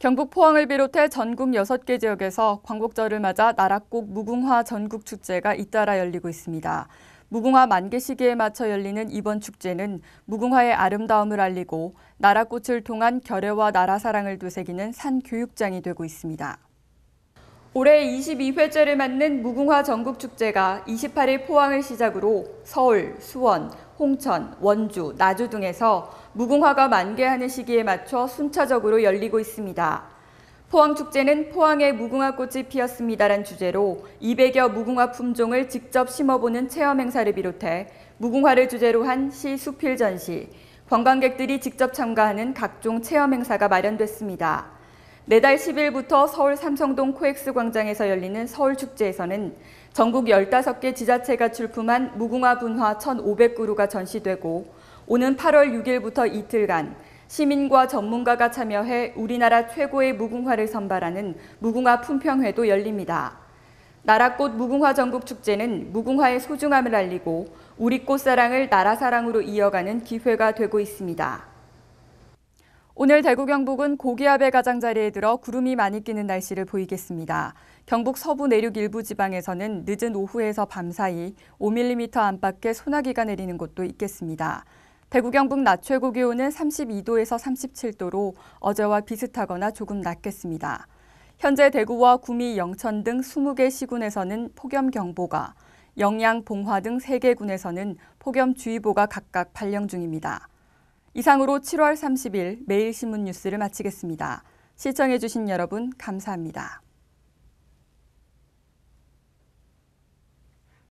경북 포항을 비롯해 전국 6개 지역에서 광복절을 맞아 나락꽃 무궁화 전국축제가 잇따라 열리고 있습니다. 무궁화 만개 시기에 맞춰 열리는 이번 축제는 무궁화의 아름다움을 알리고 나락꽃을 통한 결애와 나라사랑을 되새기는 산교육장이 되고 있습니다. 올해 22회째를 맞는 무궁화 전국축제가 28일 포항을 시작으로 서울, 수원, 홍천, 원주, 나주 등에서 무궁화가 만개하는 시기에 맞춰 순차적으로 열리고 있습니다. 포항축제는 포항의 무궁화꽃이 피었습니다란 주제로 200여 무궁화 품종을 직접 심어보는 체험 행사를 비롯해 무궁화를 주제로 한시 수필 전시, 관광객들이 직접 참가하는 각종 체험 행사가 마련됐습니다. 매달 10일부터 서울 삼성동 코엑스 광장에서 열리는 서울축제에서는 전국 15개 지자체가 출품한 무궁화 분화 1,500그루가 전시되고 오는 8월 6일부터 이틀간 시민과 전문가가 참여해 우리나라 최고의 무궁화를 선발하는 무궁화 품평회도 열립니다. 나라꽃 무궁화 전국축제는 무궁화의 소중함을 알리고 우리 꽃사랑을 나라사랑으로 이어가는 기회가 되고 있습니다. 오늘 대구 경북은 고기압의 가장자리에 들어 구름이 많이 끼는 날씨를 보이겠습니다. 경북 서부 내륙 일부 지방에서는 늦은 오후에서 밤 사이 5mm 안팎의 소나기가 내리는 곳도 있겠습니다. 대구 경북 낮 최고 기온은 32도에서 37도로 어제와 비슷하거나 조금 낮겠습니다. 현재 대구와 구미, 영천 등 20개 시군에서는 폭염경보가, 영양, 봉화 등 3개 군에서는 폭염주의보가 각각 발령 중입니다. 이상으로 7월 30일 매일신문 뉴스를 마치겠습니다. 시청해주신 여러분 감사합니다.